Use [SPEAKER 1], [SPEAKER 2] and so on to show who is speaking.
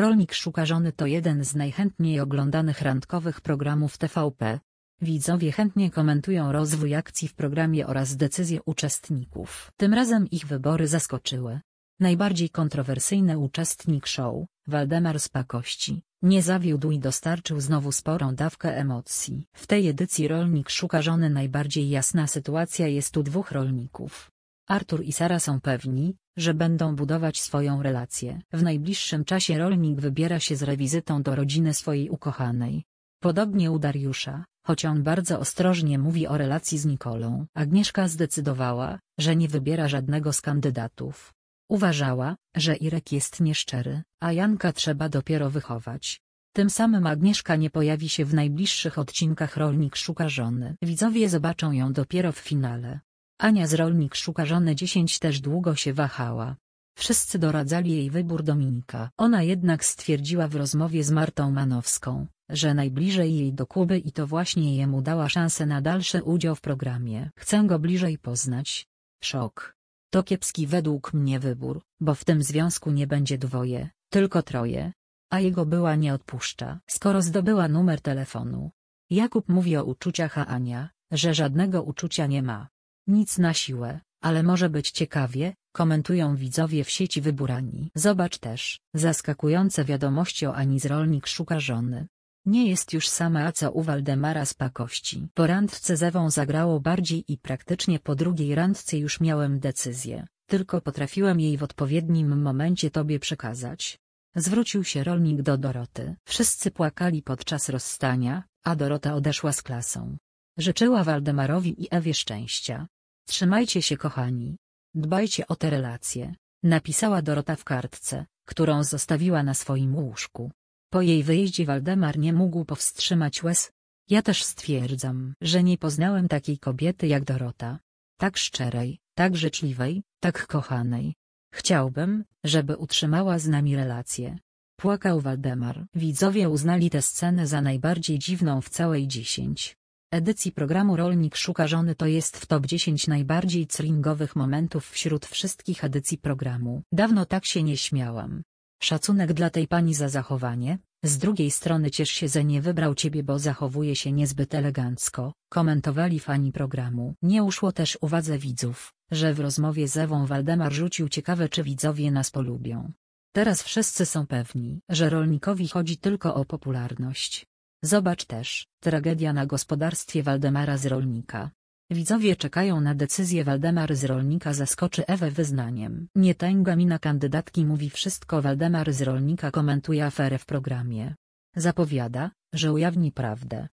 [SPEAKER 1] Rolnik szuka żony to jeden z najchętniej oglądanych randkowych programów TVP. Widzowie chętnie komentują rozwój akcji w programie oraz decyzje uczestników. Tym razem ich wybory zaskoczyły. Najbardziej kontrowersyjny uczestnik show, Waldemar Spakości, nie zawiódł i dostarczył znowu sporą dawkę emocji. W tej edycji rolnik szuka żony najbardziej jasna sytuacja jest u dwóch rolników. Artur i Sara są pewni, że będą budować swoją relację. W najbliższym czasie rolnik wybiera się z rewizytą do rodziny swojej ukochanej. Podobnie u Dariusza, choć on bardzo ostrożnie mówi o relacji z Nikolą. Agnieszka zdecydowała, że nie wybiera żadnego z kandydatów. Uważała, że Irek jest nieszczery, a Janka trzeba dopiero wychować. Tym samym Agnieszka nie pojawi się w najbliższych odcinkach Rolnik szuka żony. Widzowie zobaczą ją dopiero w finale. Ania z rolnik szuka żony 10 też długo się wahała. Wszyscy doradzali jej wybór Dominika. Ona jednak stwierdziła w rozmowie z Martą Manowską, że najbliżej jej do Kuby i to właśnie jemu dała szansę na dalszy udział w programie. Chcę go bliżej poznać. Szok. To kiepski według mnie wybór, bo w tym związku nie będzie dwoje, tylko troje. A jego była nie odpuszcza. Skoro zdobyła numer telefonu. Jakub mówi o uczuciach a Ania, że żadnego uczucia nie ma. Nic na siłę, ale może być ciekawie, komentują widzowie w sieci wyburani. Zobacz też, zaskakujące wiadomości o Ani z Rolnik szuka żony. Nie jest już sama a co u Waldemara z pakości. Po randce zewą zagrało bardziej i praktycznie po drugiej randce już miałem decyzję, tylko potrafiłem jej w odpowiednim momencie tobie przekazać. Zwrócił się rolnik do Doroty. Wszyscy płakali podczas rozstania, a Dorota odeszła z klasą. Życzyła Waldemarowi i Ewie szczęścia, Trzymajcie się kochani. Dbajcie o te relacje, napisała Dorota w kartce, którą zostawiła na swoim łóżku. Po jej wyjeździe Waldemar nie mógł powstrzymać łez. Ja też stwierdzam, że nie poznałem takiej kobiety jak Dorota. Tak szczerej, tak życzliwej, tak kochanej. Chciałbym, żeby utrzymała z nami relacje. Płakał Waldemar. Widzowie uznali tę scenę za najbardziej dziwną w całej dziesięć edycji programu Rolnik szuka żony to jest w top 10 najbardziej cringowych momentów wśród wszystkich edycji programu. Dawno tak się nie śmiałam. Szacunek dla tej pani za zachowanie, z drugiej strony ciesz się, że nie wybrał ciebie, bo zachowuje się niezbyt elegancko, komentowali fani programu. Nie uszło też uwadze widzów, że w rozmowie z Ewą Waldemar rzucił ciekawe czy widzowie nas polubią. Teraz wszyscy są pewni, że rolnikowi chodzi tylko o popularność. Zobacz też, tragedia na gospodarstwie Waldemara z Rolnika. Widzowie czekają na decyzję Waldemar z Rolnika zaskoczy Ewę wyznaniem. Nie Nietęga na kandydatki mówi wszystko Waldemar z Rolnika komentuje aferę w programie. Zapowiada, że ujawni prawdę.